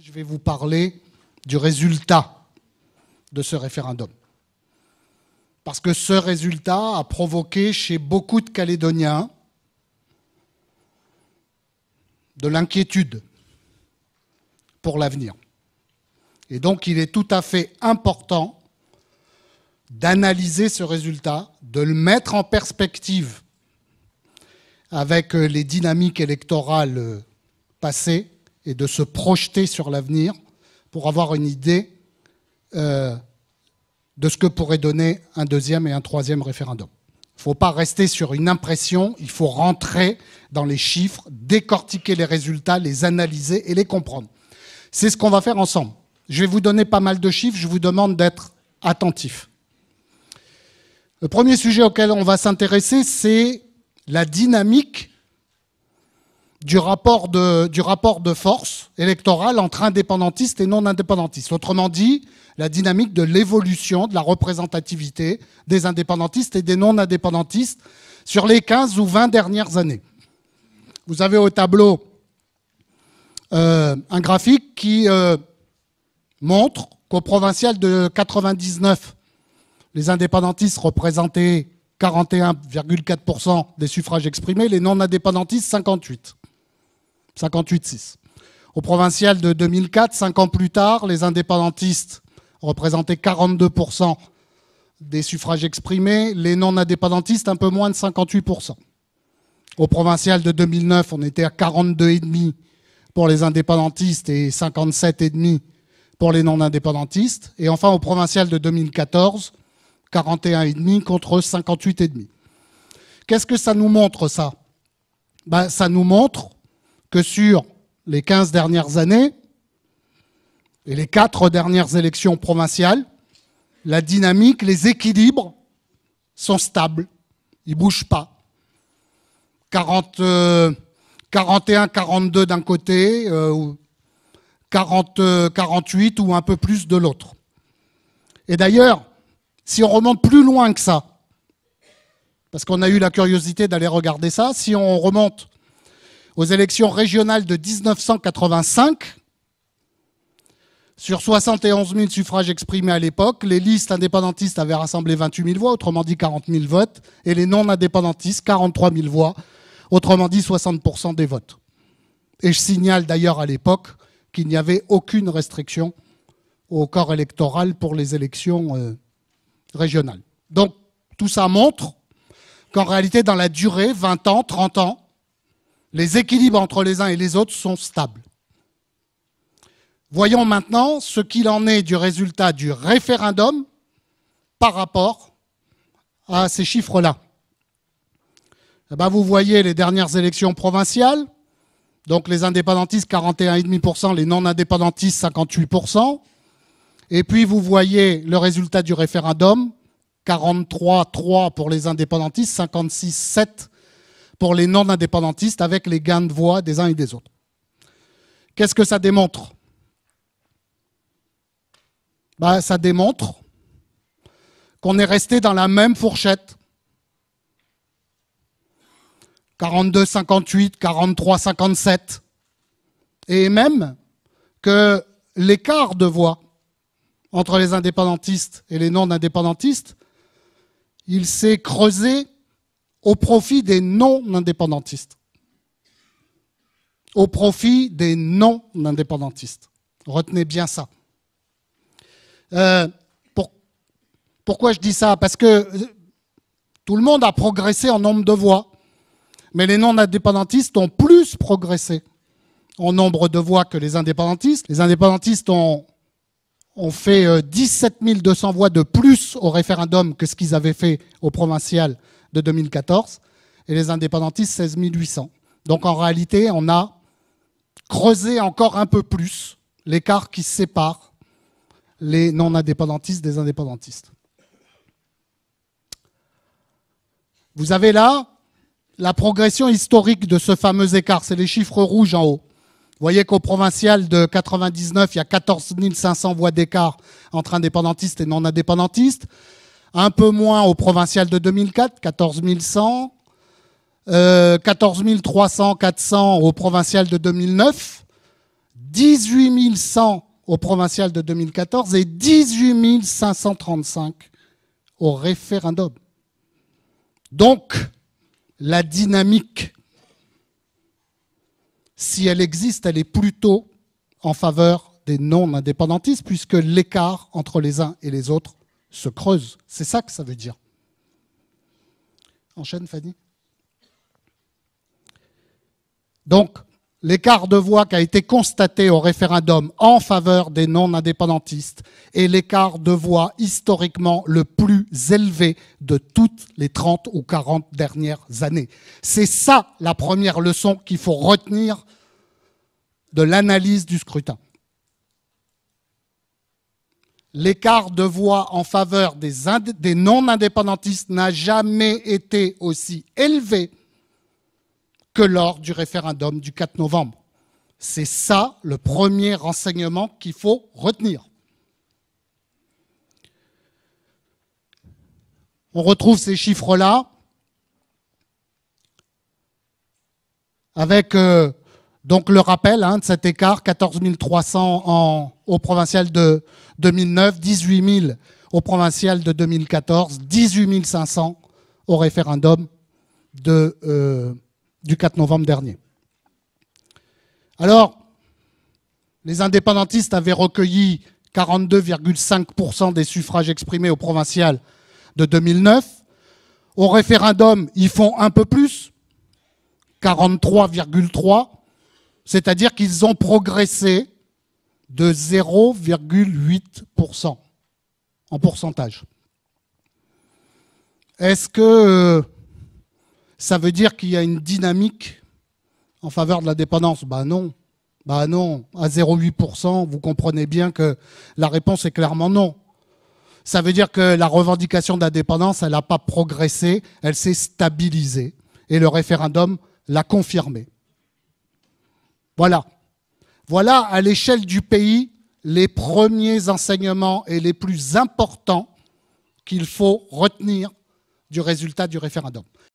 Je vais vous parler du résultat de ce référendum. Parce que ce résultat a provoqué chez beaucoup de Calédoniens de l'inquiétude pour l'avenir. Et donc il est tout à fait important d'analyser ce résultat, de le mettre en perspective avec les dynamiques électorales passées et de se projeter sur l'avenir pour avoir une idée euh, de ce que pourrait donner un deuxième et un troisième référendum. Il ne faut pas rester sur une impression, il faut rentrer dans les chiffres, décortiquer les résultats, les analyser et les comprendre. C'est ce qu'on va faire ensemble. Je vais vous donner pas mal de chiffres, je vous demande d'être attentif. Le premier sujet auquel on va s'intéresser, c'est la dynamique du rapport de, force électorale entre indépendantistes et non indépendantistes. Autrement dit, la dynamique de l'évolution de la représentativité des indépendantistes et des non indépendantistes sur les 15 ou 20 dernières années. Vous avez au tableau euh, un graphique qui euh, montre qu'au provincial de 1999, les indépendantistes représentaient 41,4% des suffrages exprimés, les non-indépendantistes 58%. 58-6. Au provincial de 2004, cinq ans plus tard, les indépendantistes représentaient 42% des suffrages exprimés, les non-indépendantistes un peu moins de 58%. Au provincial de 2009, on était à 42,5 pour les indépendantistes et 57,5 pour les non-indépendantistes. Et enfin, au provincial de 2014, 41,5 contre 58,5. Qu'est-ce que ça nous montre, ça ben, Ça nous montre que sur les 15 dernières années et les quatre dernières élections provinciales, la dynamique, les équilibres sont stables. Ils ne bougent pas. 40, 41, 42 d'un côté, 40, euh, 48 euh, ou un peu plus de l'autre. Et d'ailleurs, si on remonte plus loin que ça, parce qu'on a eu la curiosité d'aller regarder ça, si on remonte aux élections régionales de 1985. Sur 71 000 suffrages exprimés à l'époque, les listes indépendantistes avaient rassemblé 28 000 voix, autrement dit 40 000 votes, et les non-indépendantistes 43 000 voix, autrement dit 60 des votes. Et je signale d'ailleurs à l'époque qu'il n'y avait aucune restriction au corps électoral pour les élections euh, régionales. Donc tout ça montre qu'en réalité, dans la durée, 20 ans, 30 ans, les équilibres entre les uns et les autres sont stables. Voyons maintenant ce qu'il en est du résultat du référendum par rapport à ces chiffres-là. Eh ben, vous voyez les dernières élections provinciales, donc les indépendantistes 41,5%, les non-indépendantistes 58%, et puis vous voyez le résultat du référendum, 43,3 pour les indépendantistes, 56,7 pour les non-indépendantistes avec les gains de voix des uns et des autres. Qu'est-ce que ça démontre bah, Ça démontre qu'on est resté dans la même fourchette. 42, 58, 43, 57. Et même que l'écart de voix entre les indépendantistes et les non-indépendantistes, il s'est creusé au profit des non-indépendantistes. Au profit des non-indépendantistes. Retenez bien ça. Euh, pourquoi je dis ça Parce que euh, tout le monde a progressé en nombre de voix, mais les non-indépendantistes ont plus progressé en nombre de voix que les indépendantistes. Les indépendantistes ont, ont fait 17 euh, 200 voix de plus au référendum que ce qu'ils avaient fait au provincial de 2014 et les indépendantistes 16 800. Donc en réalité, on a creusé encore un peu plus l'écart qui sépare les non-indépendantistes des indépendantistes. Vous avez là la progression historique de ce fameux écart, c'est les chiffres rouges en haut. Vous voyez qu'au provincial de 99, il y a 14 500 voix d'écart entre indépendantistes et non-indépendantistes un peu moins au provincial de 2004, 14 100, 14 300, 400 au provincial de 2009, 18 100 au provincial de 2014 et 18 535 au référendum. Donc, la dynamique, si elle existe, elle est plutôt en faveur des non-indépendantistes, puisque l'écart entre les uns et les autres se creuse, C'est ça que ça veut dire. Enchaîne, Fanny. Donc, l'écart de voix qui a été constaté au référendum en faveur des non-indépendantistes est l'écart de voix historiquement le plus élevé de toutes les 30 ou 40 dernières années. C'est ça la première leçon qu'il faut retenir de l'analyse du scrutin l'écart de voix en faveur des, non-indépendantistes n'a jamais été aussi élevé que lors du référendum du 4 novembre. C'est ça le premier renseignement qu'il faut retenir. On retrouve ces chiffres-là avec euh, donc le rappel hein, de cet écart, 14 300 en, au provincial de 2009, 18 000 au provincial de 2014, 18 500 au référendum euh, du 4 novembre dernier. Alors, les indépendantistes avaient recueilli 42,5% des suffrages exprimés au provincial de 2009. Au référendum, ils font un peu plus, 43,3% c'est-à-dire qu'ils ont progressé de 0,8% en pourcentage. Est-ce que euh, ça veut dire qu'il y a une dynamique en faveur de la dépendance Ben non. bah non. À 0,8%, vous comprenez bien que la réponse est clairement non. Ça veut dire que la revendication de la dépendance, elle n'a pas progressé, elle s'est stabilisée. Et le référendum l'a confirmé. Voilà. Voilà à l'échelle du pays les premiers enseignements et les plus importants qu'il faut retenir du résultat du référendum.